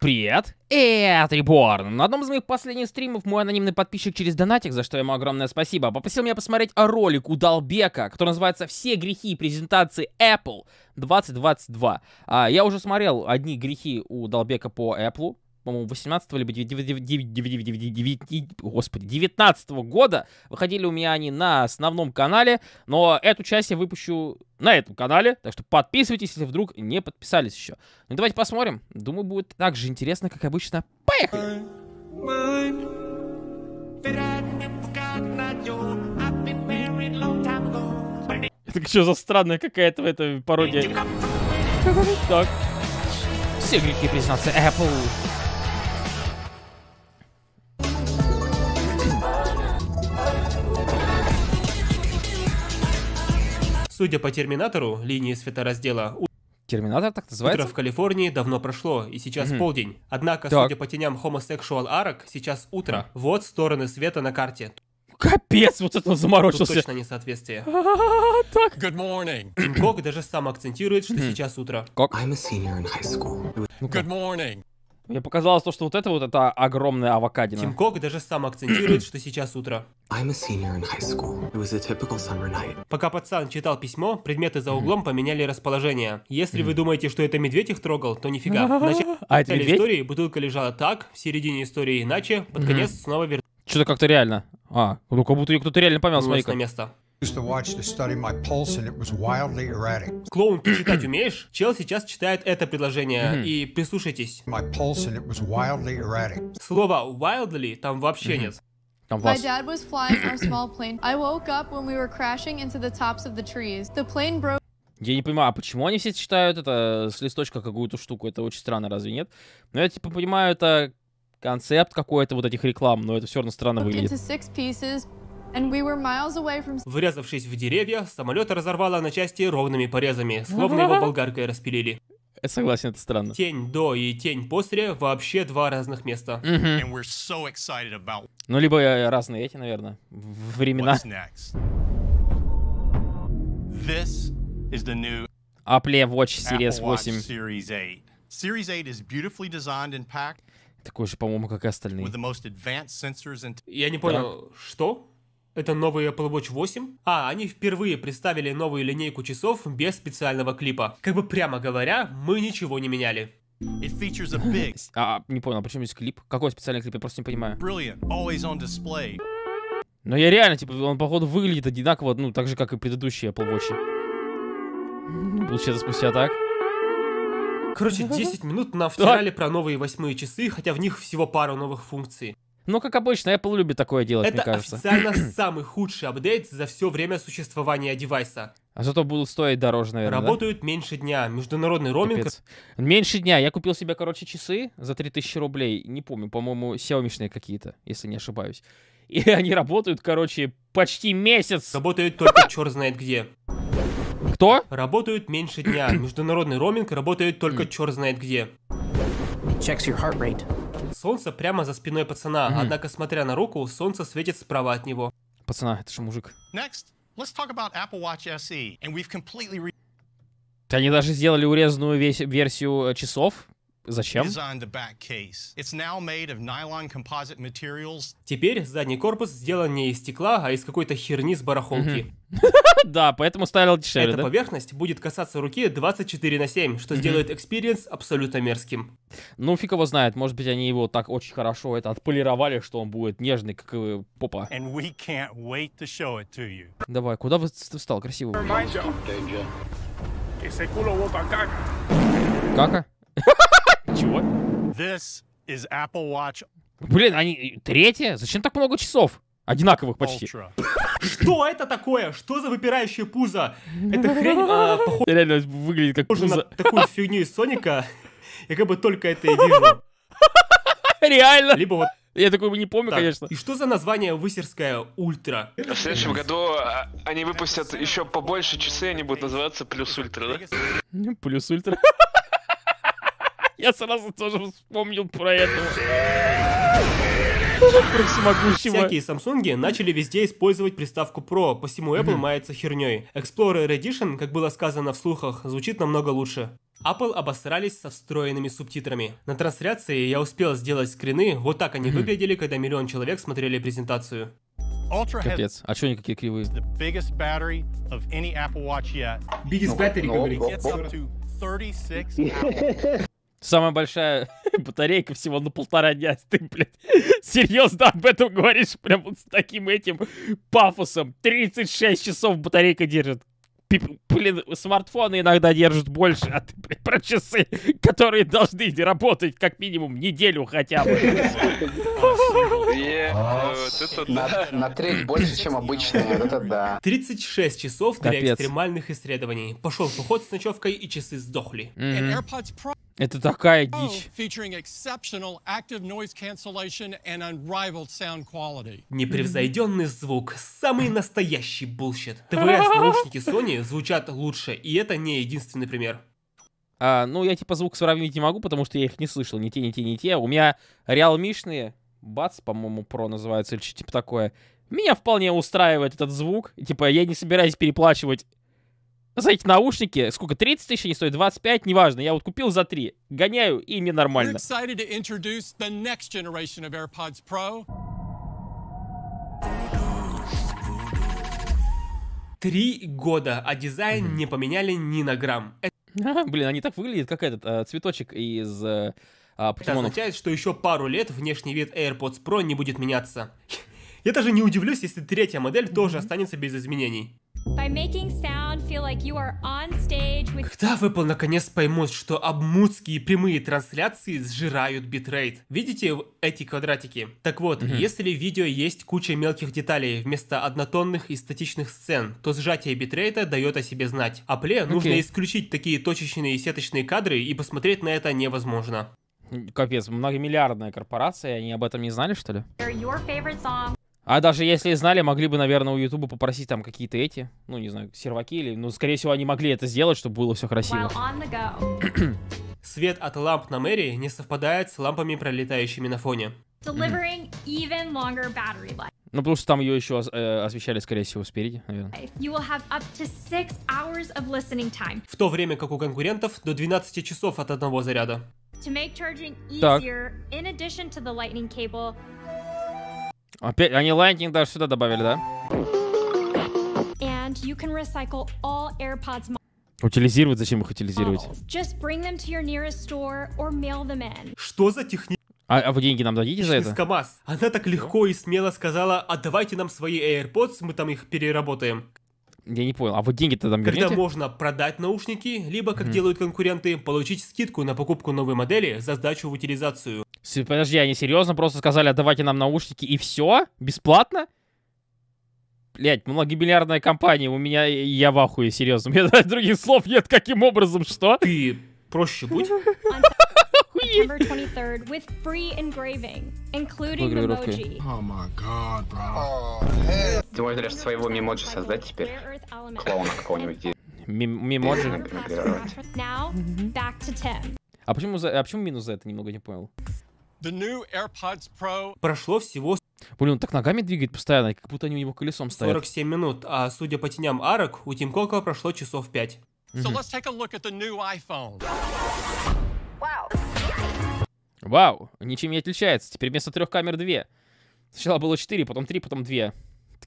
Привет! Это Реборн! На одном из моих последних стримов мой анонимный подписчик через донатик, за что ему огромное спасибо, попросил меня посмотреть ролик у Далбека, который называется «Все грехи презентации Apple 2022». А, я уже смотрел одни грехи у Далбека по Apple, по-моему, 18 либо 9, господи, 19 года. Выходили у меня они на основном канале, но эту часть я выпущу на этом канале, так что подписывайтесь, если вдруг не подписались еще. Ну давайте посмотрим. Думаю, будет так же интересно, как обычно. Поехали! Это что за странная какая-то в этой пародия? Так. Все грехи признаться Apple. Судя по терминатору, линии светораздела Терминатор так называется? Утро в Калифорнии давно прошло, и сейчас угу. полдень. Однако, так. судя по теням homosexual арок, сейчас утро. А. Вот стороны света на карте. Капец, вот это заморочился. Тут точно несоответствие. так. Good morning. Тим Кок даже сам акцентирует, что сейчас утро. Кок. I'm a senior in high school. Good morning. Мне показалось то, что вот это вот это огромная авокадина. Тим Кок даже сам акцентирует, что сейчас утро. Пока пацан читал письмо, предметы за углом поменяли расположение. Если вы думаете, что это медведь их трогал, то нифига. В начале а это медведь? истории бутылка лежала так, в середине истории иначе, под конец снова вернулась. Что-то как-то реально. А, ну как будто ее кто-то реально помял, смотри. на место. Клоун, ты читать умеешь? Чел сейчас читает это предложение, и прислушайтесь. My pulse and it Слово wildly там вообще нет. My dad was flying our small plane. I woke up when we were crashing into the tops of the trees. The plane broke. Я не понимаю, а почему они все читают это с листочка какую-то штуку? Это очень странно, разве нет? Но я типа понимаю, это концепт какой-то вот этих реклам, но это все равно странно выглядит. Врезавшись в деревья, самолет разорвало на части ровными порезами, словно его болгаркой распилили. Я согласен, это странно. Тень до и тень после вообще два разных места. Ну, либо э, разные эти, наверное, времена. Apple Watch Series 8. Series 8. Series 8 is beautifully designed and packed. Такой же, по-моему, как и остальные. Я не понял, да? что? Это новый Apple Watch 8? А, они впервые представили новую линейку часов без специального клипа. Как бы прямо говоря, мы ничего не меняли. It features a big... А, а, не понял, а почему здесь клип? Какой специальный клип? Я просто не понимаю. Brilliant, always on display. Но я реально, типа, он, походу, выглядит одинаково, ну, так же, как и предыдущие Apple Watch. Ну, получается, спустя так. Короче, 10 минут на втирали про новые восьмые часы, хотя в них всего пару новых функций. Ну, как обычно, Apple любит такое делать, Это мне кажется. Это официально самый худший апдейт за все время существования девайса. А зато будут стоить дороже, наверное, Работают да? меньше дня. Международный роуминг... Капец. Меньше дня. Я купил себе, короче, часы за 3000 рублей. Не помню, по-моему, xiaomi какие-то, если не ошибаюсь. И они работают, короче, почти месяц. Работают только черт знает где. Кто? Работают меньше дня. Международный роуминг работает только черт знает где. Checks your heart rate. Солнце прямо за спиной пацана, mm-hmm. однако, смотря на руку, солнце светит справа от него. Пацана, это же мужик. Next, let's talk about Apple Watch SE, and we've completely... Они даже сделали урезанную весь версию э, часов, Зачем? Теперь задний корпус сделан не из стекла, а из какой-то херни с барахолки. Да, поэтому ставил дешевле, Эта поверхность будет касаться руки 24 на 7, что сделает экспириенс абсолютно мерзким. Ну, фиг его знает, может быть, они его так очень хорошо это отполировали, что он будет нежный, как э, попа. Давай, куда вы встал? Красиво. Кака? Чего? This is Apple Watch. Блин, они... Третье? Зачем так много часов? Одинаковых почти. Ultra. Что это такое? Что за выпирающее пузо? Это хрень, а, похоже... Реально выглядит как пузо. на такую фигню из Соника. Я как бы только это и вижу. Реально. Либо вот я такой не помню, так, конечно. И что за название Высерская Ультра? В следующем году а, они выпустят еще побольше часы, они будут называться Плюс Ультра, да? Плюс Ультра. Я сразу тоже вспомнил про это. Про всемогущего. Всякие Samsung начали везде использовать приставку Pro, посему Apple mm-hmm. мается херней. Explorer Edition, как было сказано в слухах, звучит намного лучше. Apple обосрались со встроенными субтитрами. На трансляции я успел сделать скрины, вот так они mm-hmm. выглядели, когда миллион человек смотрели презентацию. Капец, а что они какие кривые? Biggest battery, говорите? Самая большая батарейка всего на полтора дня. Ты, блядь, серьезно об этом говоришь? Прям вот с таким этим пафосом. 36 часов батарейка держит. Блин, смартфоны иногда держат больше, а ты, блин, про часы, которые должны работать как минимум неделю хотя бы. Э, на треть больше, чем обычно. Это да. 36 часов для экстремальных исследований. Пошел поход с ночевкой, и часы сдохли. Это такая дичь. Непревзойденный звук, самый настоящий булщит. ТВС-наушники Sony звучат лучше, и это не единственный пример. А, ну, я типа звук сравнить не могу, потому что я их не слышал, ни те, ни те, ни те. У меня реалмишные, бац, по-моему, Pro называется, или что-то типа такое. Меня вполне устраивает этот звук. Типа, я не собираюсь переплачивать ну, за эти наушники, сколько, 30 тысяч они стоят, 25, неважно, я вот купил за 3, гоняю, и мне нормально. Три года, а дизайн не поменяли ни на грамм. А, блин, они так выглядят, как этот э, цветочек из э, э, Это означает, что еще пару лет внешний вид AirPods Pro не будет меняться. Я даже не удивлюсь, если третья модель тоже останется без изменений. By making sound когда Apple наконец поймут, что обмутские прямые трансляции сжирают битрейт? Видите эти квадратики? Так вот, mm-hmm. если в видео есть куча мелких деталей вместо однотонных и статичных сцен, то сжатие битрейта дает о себе знать. А пле okay. нужно исключить такие точечные и сеточные кадры и посмотреть на это невозможно. Капец, многомиллиардная корпорация, они об этом не знали, что ли? А даже если знали, могли бы, наверное, у Ютуба попросить там какие-то эти, ну, не знаю, серваки или... Ну, скорее всего, они могли это сделать, чтобы было все красиво. Свет от ламп на мэрии не совпадает с лампами, пролетающими на фоне. Ну, потому что там ее еще э, освещали, скорее всего, спереди, наверное. В то время как у конкурентов до 12 часов от одного заряда. так. Опять, они лайнинг даже сюда добавили, да? And you can recycle all AirPods Утилизировать? Зачем их утилизировать? Oh, Что за техника? А, вы деньги нам дадите за это? КамАЗ. Она так легко и смело сказала, отдавайте «А нам свои AirPods, мы там их переработаем. Я не понял, а вы деньги-то там Когда можно продать наушники, либо, как mm. делают конкуренты, получить скидку на покупку новой модели за сдачу в утилизацию. Подожди, они серьезно просто сказали, отдавайте «А нам наушники и все? Бесплатно? Блять, многомиллиардная компания, у меня, я в ахуе, серьезно, у меня других слов нет, каким образом, что? Ты проще будь. September 23rd with free engraving, including emoji. Oh my god, bro. Ты можешь даже своего мемоджи создать теперь? Клоуна какого-нибудь. Мемоджи? Now, back to 10. А почему, за, а почему минус за это? Немного не понял. The new AirPods Pro. Прошло всего... Блин, он так ногами двигает постоянно, как будто они у него колесом стоят. 47 минут, а судя по теням арок, у Тим Кока прошло часов 5. So let's take a look at the new iPhone. Вау, ничем не отличается. Теперь вместо трех камер две. Сначала было четыре, потом три, потом две.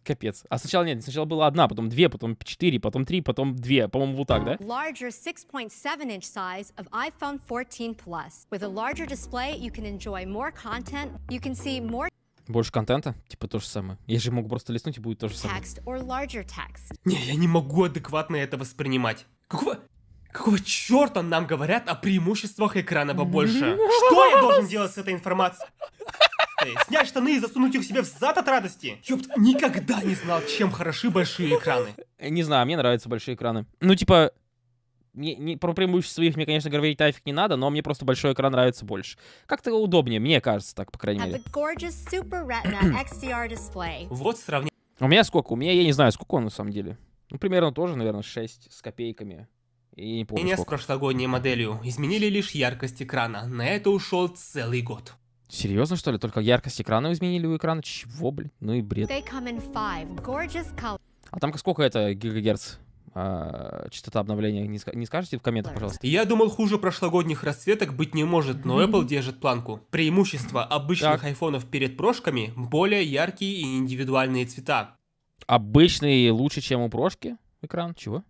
Капец. А сначала нет, сначала была одна, потом две, потом четыре, потом три, потом две. По-моему, вот так, да? Larger 6.7-inch size of iPhone 14 Plus. With a larger display, you can enjoy more content. You can see more больше контента? Типа то же самое. Я же могу просто листнуть и будет то же самое. Text or larger text. Не, я не могу адекватно это воспринимать. Какого? Какого черта нам говорят о преимуществах экрана побольше? Что я должен делать с этой информацией? Снять штаны и засунуть их себе в зад от радости. Ёпт, никогда не знал, чем хороши большие экраны. Не знаю, мне нравятся большие экраны. Ну, типа, не, не, про преимущества их мне, конечно, говорить нафиг не надо, но мне просто большой экран нравится больше. Как-то удобнее, мне кажется, так, по крайней мере. вот сравнение. У меня сколько? У меня, я не знаю, сколько он на самом деле. Ну, примерно тоже, наверное, 6 с копейками я не помню. сколько. с прошлогодней моделью изменили лишь яркость экрана. На это ушел целый год. Серьезно, что ли? Только яркость экрана изменили у экрана? Чего, блин? Ну и бред. А там сколько это гигагерц? А, частота обновления не, не скажете в комментах, пожалуйста. Я думал, хуже прошлогодних расцветок быть не может, но Apple держит планку. Преимущество обычных так. айфонов перед прошками – более яркие и индивидуальные цвета. Обычные лучше, чем у прошки экран? Чего?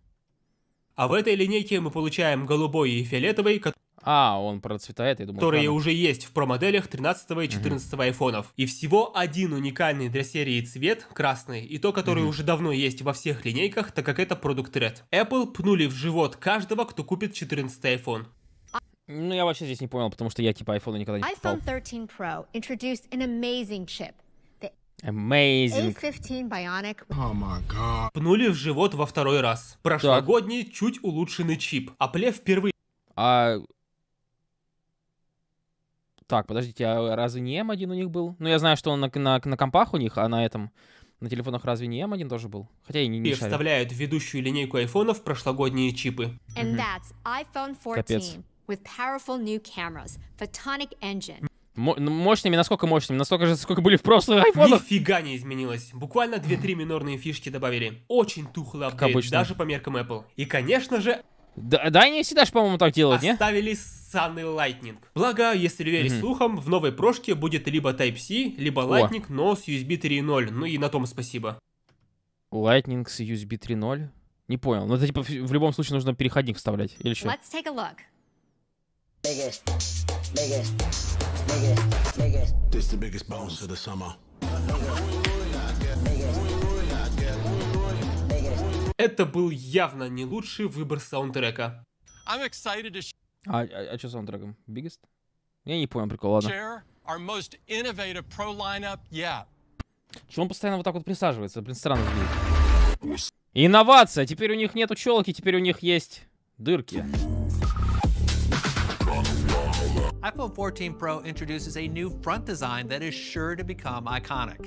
А в этой линейке мы получаем голубой и фиолетовый, а, он процветает, я думаю. Которые правда. уже есть в промоделях 13 и 14 угу. айфонов. И всего один уникальный для серии цвет, красный, и то, который угу. уже давно есть во всех линейках, так как это продукт Red. Apple пнули в живот каждого, кто купит 14 iPhone. Ну, я вообще здесь не понял, потому что я типа iPhone никогда не покупал. iPhone 13 Pro introduced an amazing chip Amazing. A15 Bionic. Oh my God. Пнули в живот во второй раз. Прошлогодний так. чуть улучшенный чип. А плев впервые... А... Так, подождите, а разве не М1 у них был? Ну, я знаю, что он на, на, на компах у них, а на этом... На телефонах разве не М1 тоже был? Хотя и не, не шарю. вставляют в ведущую линейку айфонов прошлогодние чипы. And that's iPhone 14 Капец. with powerful new cameras, photonic engine. Ну, мощными, насколько мощными? Настолько же, сколько были в прошлых айфонах? Нифига не изменилось. Буквально 2-3 минорные фишки добавили. Очень тухлый апдейт, как обычно. даже по меркам Apple. И, конечно же... Да, да они всегда же, по-моему, так делают, оставили не? Оставили Sun Lightning. Благо, если верить mm-hmm. слухам, в новой прошке будет либо Type-C, либо Lightning, О. но с USB 3.0. Ну и на том спасибо. Lightning с USB 3.0? Не понял. Ну это типа в любом случае нужно переходник вставлять или что? Let's take a look biggest, biggest, biggest. This the biggest bones of the summer. Это был явно не лучший выбор саундтрека. I'm excited to а, а, а что с саундтреком? Biggest? Я не понял прикол, ладно. Че он постоянно вот так вот присаживается? Блин, странно выглядит. Инновация! Теперь у них нету челки, теперь у них есть дырки iPhone 14 Pro introduces a new front design that is sure to become iconic.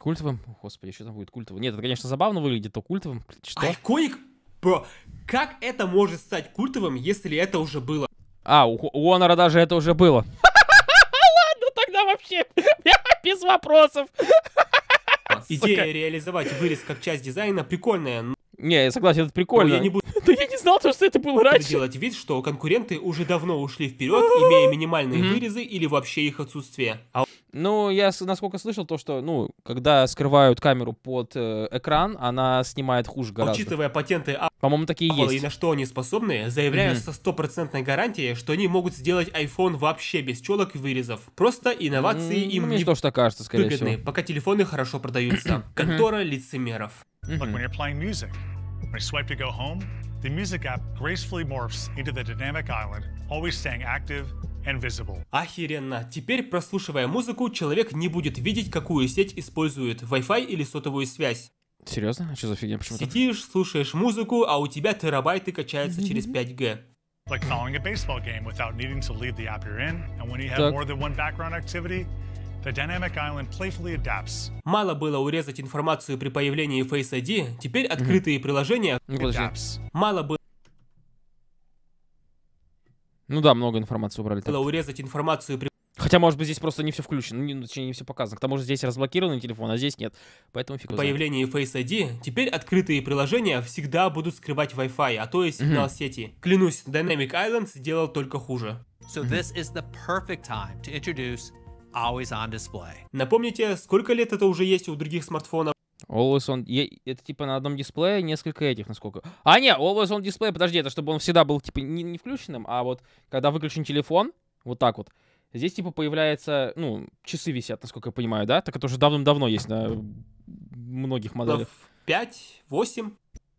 Культовым? господи, что там будет культовым? Нет, это, конечно, забавно выглядит, то культовым. Что? Iconic бро. Как это может стать культовым, если это уже было? А, у, у Honor даже это уже было. Ладно, тогда вообще без вопросов. Идея реализовать вырез как часть дизайна прикольная. Не, я согласен, это прикольно. я не буду знал, что это было раньше. Делать вид, что конкуренты уже давно ушли вперед, имея минимальные вырезы или вообще их отсутствие. А ну, я насколько слышал, то, что, ну, когда скрывают камеру под э, экран, она снимает хуже гораздо. Учитывая патенты а По-моему, такие есть. и на что они способны, заявляют mm-hmm. со стопроцентной гарантией, что они могут сделать iPhone вообще без челок и вырезов. Просто инновации mm им не... то, что кажется, скорее выгодны, всего. пока телефоны хорошо продаются. Контора лицемеров. Look, when you're playing music, when you swipe to go home, the music app gracefully morphs into the dynamic island, always staying active and visible. Охеренно. Теперь, прослушивая музыку, человек не будет видеть, какую сеть использует, Wi-Fi или сотовую связь. Серьезно? А что за фигня? Почему Сидишь, слушаешь музыку, а у тебя терабайты качаются mm-hmm. через 5G. Like following a baseball game without needing to leave the app you're in, and when you have так. more than one background activity, Мало было урезать информацию при появлении Face ID, теперь открытые mm-hmm. приложения ну, adapts. Мало было... Ну да, много информации убрали. Было урезать информацию при... Хотя, может быть, здесь просто не все включено, ну, не, ну, точнее, не все показано. К тому же здесь разблокированный телефон, а здесь нет. Поэтому фиг Появление Face ID, теперь открытые приложения всегда будут скрывать Wi-Fi, а то и сигнал mm-hmm. сети. Клянусь, Dynamic Island сделал только хуже. So this is the perfect time to introduce always on display. Напомните, сколько лет это уже есть у других смартфонов? Always on... Это типа на одном дисплее несколько этих, насколько... А, не, always on display, подожди, это чтобы он всегда был типа не, не включенным, а вот когда выключен телефон, вот так вот, здесь типа появляется, ну, часы висят, насколько я понимаю, да? Так это уже давным-давно есть на многих моделях. 5, 8?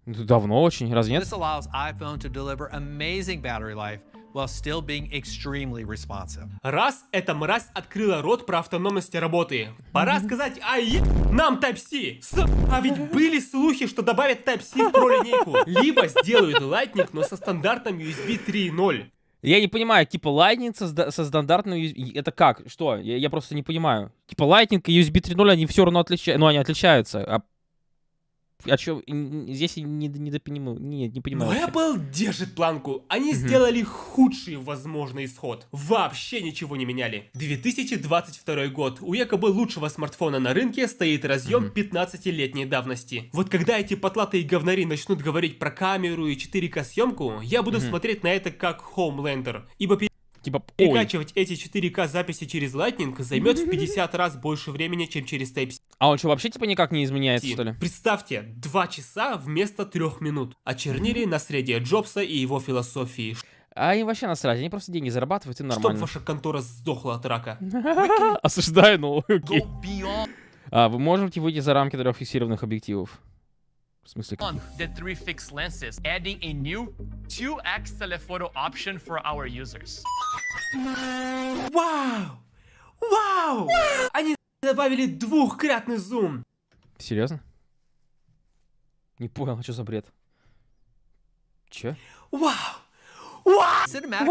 Ну, давно очень, разве нет? This allows iPhone to deliver amazing battery life while still being extremely responsive. Раз эта мразь открыла рот про автономность работы, пора сказать «А нам Type-C!» С... А ведь были слухи, что добавят Type-C в про линейку. Либо сделают Lightning, но со стандартом USB 3.0. Я не понимаю, типа Lightning со, со стандартным USB... Это как? Что? Я, я просто не понимаю. Типа Lightning и USB 3.0, они все равно отличаются. Ну, они отличаются. А о чем здесь я не, не, понимаю, не, не понимаю. Но Apple держит планку. Они угу. сделали худший возможный исход. Вообще ничего не меняли. 2022 год. У якобы лучшего смартфона на рынке стоит разъем угу. 15-летней давности. Вот когда эти потлатые говнари начнут говорить про камеру и 4К съемку, я буду угу. смотреть на это как Homelander. Ибо Типа, ой. Прикачивать эти 4К записи через Lightning займет в 50 раз больше времени, чем через Type-C. А он что, вообще типа никак не изменяется, что ли? Представьте, 2 часа вместо 3 минут. Очернили среде Джобса и его философии. А им вообще насрать, они просто деньги зарабатывают и нормально. Чтоб ваша контора сдохла от рака. Осуждаю, ну. окей. А, вы можете выйти за рамки трех фиксированных объективов? On the three fixed lenses, adding a new 2x telephoto option for our users. Wow! Wow! Они добавили двухкратный зум. Серьезно? Не понял, что за бред? Че? Вау! Вау! Cinematic.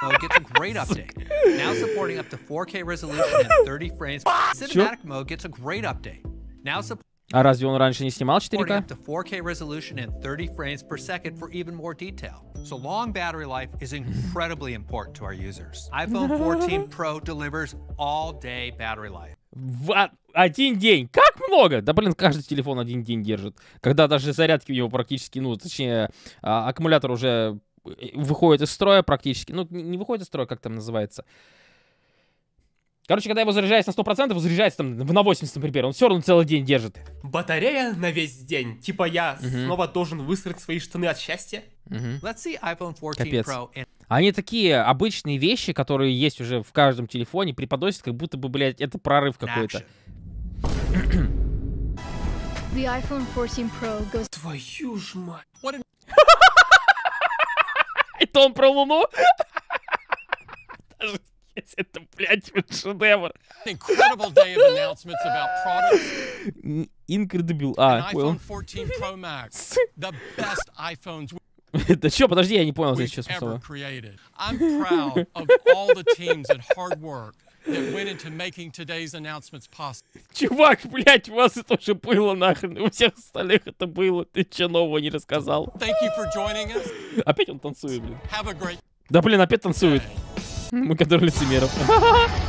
Oh, it gets a great update. Now supporting up to 4K resolution and 30 frames. Cinematic mode gets a great update. Now supporting А разве он раньше не снимал 4К? So long battery life is incredibly important to our users. iPhone 14 Pro delivers all-day battery life. А, один день. Как много? Да, блин, каждый телефон один день держит. Когда даже зарядки у него практически, ну, точнее, а, аккумулятор уже э, выходит из строя практически. Ну, не выходит из строя, как там называется. Короче, когда его заряжаешь на 100%, заряжается там на 80, например, он все равно целый день держит. Батарея на весь день. Типа я угу. снова должен высрать свои штаны от счастья? Угу. Let's see iPhone 14 Капец. Pro. And... Они такие обычные вещи, которые есть уже в каждом телефоне, преподносят, как будто бы, блядь, это прорыв какой-то. The iPhone 14 Pro goes... Твою ж мать. это он про Луну? Это, блядь, вот шедевр. Incredible day of announcements about products. Incredible. А, iPhone 14 Pro Max. The best iPhones да что, подожди, я не понял, здесь сейчас слово. I'm proud of all the teams and hard work that went into making today's announcements possible. Чувак, блядь, у вас это уже было нахрен. У всех остальных это было. Ты че нового не рассказал? Thank you for joining us. Опять он танцует, блин. Have a great... Да блин, опять танцует. Day. Макадор лицемеров.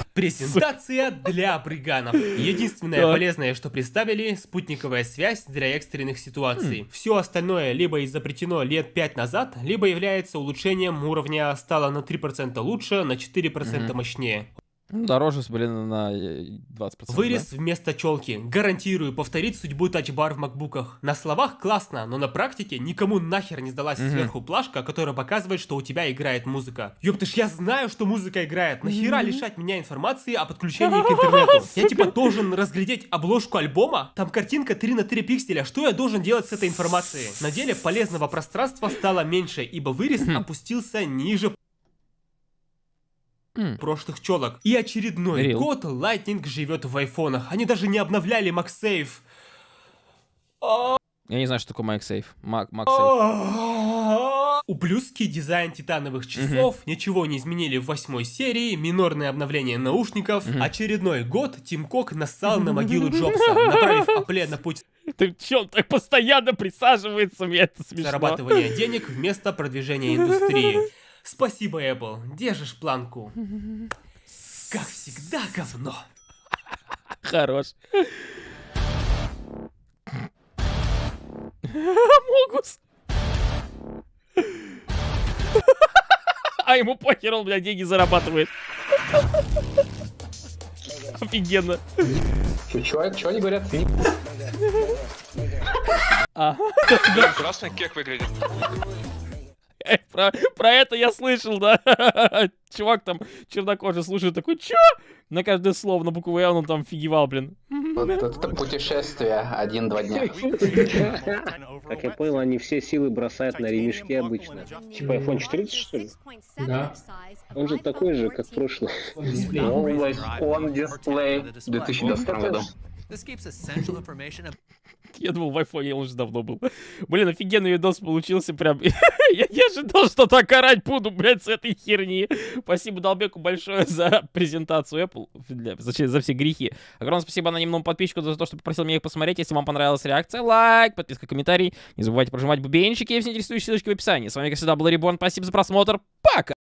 Презентация для бриганов. Единственное полезное, что представили, спутниковая связь для экстренных ситуаций. Хм. Все остальное либо изобретено лет 5 назад, либо является улучшением уровня, стало на 3% лучше, на 4% mm мощнее. Ну, дороже, блин, на 20%. Э, вырез да? вместо челки. Гарантирую повторить судьбу тачбар в макбуках. На словах классно, но на практике никому нахер не сдалась угу. сверху плашка, которая показывает, что у тебя играет музыка. Ёб ты ж, я знаю, что музыка играет. Нахера лишать меня информации о подключении к интернету? Я типа должен разглядеть обложку альбома? Там картинка 3 на 3 пикселя. Что я должен делать с этой информацией? На деле полезного пространства стало меньше, ибо вырез опустился ниже mm. прошлых челок. И очередной Real. год Lightning живет в айфонах. Они даже не обновляли MagSafe. А... Я не знаю, что такое MagSafe. Mag MagSafe. плюски дизайн титановых часов, угу. ничего не изменили в восьмой серии, минорное обновление наушников. Угу. Очередной год Тим Кок нассал на могилу Джобса, направив Апле на путь... Ты чё, так постоянно присаживается, мне это смешно. Зарабатывание денег вместо продвижения индустрии. Спасибо, Apple, держишь планку. Как всегда, говно. Хорош. Могус. А ему похер, он, блядь, деньги зарабатывает. Офигенно. Чё, чё они говорят? А. Красный кек выглядит. Про, про это я слышал, да. Чувак там чернокожий слушает такой, чё? На каждое слово, на букву L он там фигевал, блин. Это путешествие один-два дня. Как я понял, они все силы бросают на ремешки обычно. Типа iPhone 14, что ли? Да. Он же такой же, как прошлый. Он дисплей в 2020 ну, году. This keeps essential information Я думал, в айфоне он уже давно был. Блин, офигенный видос получился прям. я не ожидал, что так орать буду, блядь, с этой херни. Спасибо Долбеку большое за презентацию Apple. Для, за, за все грехи. Огромное спасибо анонимному подписчику за то, что попросил меня их посмотреть. Если вам понравилась реакция, лайк, подписка, комментарий. Не забывайте прожимать бубенчики и все интересующие ссылочки в описании. С вами, как всегда, был Реборн. Спасибо за просмотр. Пока!